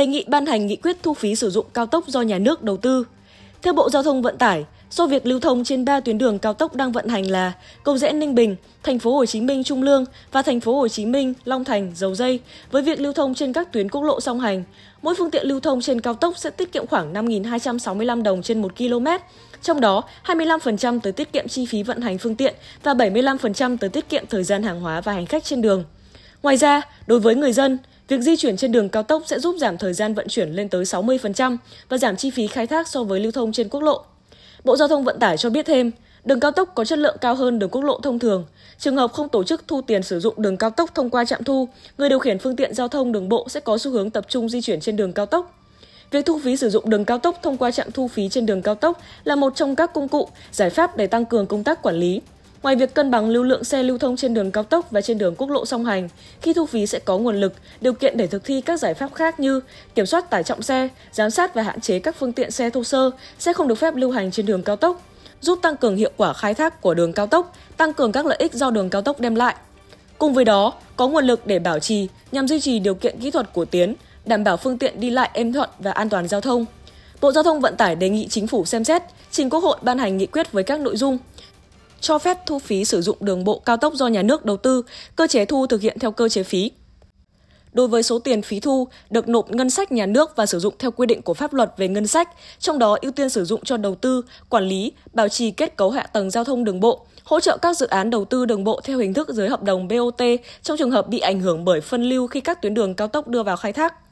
đề nghị ban hành nghị quyết thu phí sử dụng cao tốc do nhà nước đầu tư. Theo Bộ Giao thông Vận tải, do việc lưu thông trên 3 tuyến đường cao tốc đang vận hành là cầu rẽ Ninh Bình, thành phố Hồ Chí Minh Trung Lương và thành phố Hồ Chí Minh Long Thành Dầu Dây với việc lưu thông trên các tuyến quốc lộ song hành, mỗi phương tiện lưu thông trên cao tốc sẽ tiết kiệm khoảng 5.265 đồng trên 1 km, trong đó 25% tới tiết kiệm chi phí vận hành phương tiện và 75% tới tiết kiệm thời gian hàng hóa và hành khách trên đường. Ngoài ra, đối với người dân, Việc di chuyển trên đường cao tốc sẽ giúp giảm thời gian vận chuyển lên tới 60% và giảm chi phí khai thác so với lưu thông trên quốc lộ. Bộ Giao thông Vận tải cho biết thêm, đường cao tốc có chất lượng cao hơn đường quốc lộ thông thường. Trường hợp không tổ chức thu tiền sử dụng đường cao tốc thông qua trạm thu, người điều khiển phương tiện giao thông đường bộ sẽ có xu hướng tập trung di chuyển trên đường cao tốc. Việc thu phí sử dụng đường cao tốc thông qua trạm thu phí trên đường cao tốc là một trong các công cụ, giải pháp để tăng cường công tác quản lý, Ngoài việc cân bằng lưu lượng xe lưu thông trên đường cao tốc và trên đường quốc lộ song hành, khi thu phí sẽ có nguồn lực, điều kiện để thực thi các giải pháp khác như kiểm soát tải trọng xe, giám sát và hạn chế các phương tiện xe thô sơ sẽ không được phép lưu hành trên đường cao tốc, giúp tăng cường hiệu quả khai thác của đường cao tốc, tăng cường các lợi ích do đường cao tốc đem lại. Cùng với đó, có nguồn lực để bảo trì nhằm duy trì điều kiện kỹ thuật của tuyến, đảm bảo phương tiện đi lại êm thuận và an toàn giao thông. Bộ Giao thông Vận tải đề nghị chính phủ xem xét, trình Quốc hội ban hành nghị quyết với các nội dung cho phép thu phí sử dụng đường bộ cao tốc do nhà nước đầu tư, cơ chế thu thực hiện theo cơ chế phí. Đối với số tiền phí thu được nộp ngân sách nhà nước và sử dụng theo quy định của pháp luật về ngân sách, trong đó ưu tiên sử dụng cho đầu tư, quản lý, bảo trì kết cấu hạ tầng giao thông đường bộ, hỗ trợ các dự án đầu tư đường bộ theo hình thức dưới hợp đồng BOT trong trường hợp bị ảnh hưởng bởi phân lưu khi các tuyến đường cao tốc đưa vào khai thác.